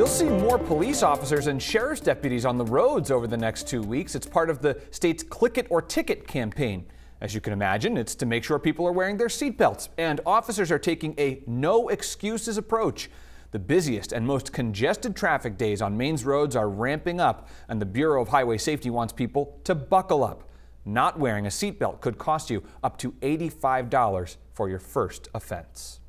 You'll see more police officers and sheriff's deputies on the roads over the next two weeks. It's part of the state's Click It or Ticket campaign. As you can imagine, it's to make sure people are wearing their seatbelts, and officers are taking a no excuses approach. The busiest and most congested traffic days on Maine's roads are ramping up, and the Bureau of Highway Safety wants people to buckle up. Not wearing a seatbelt could cost you up to $85 for your first offense.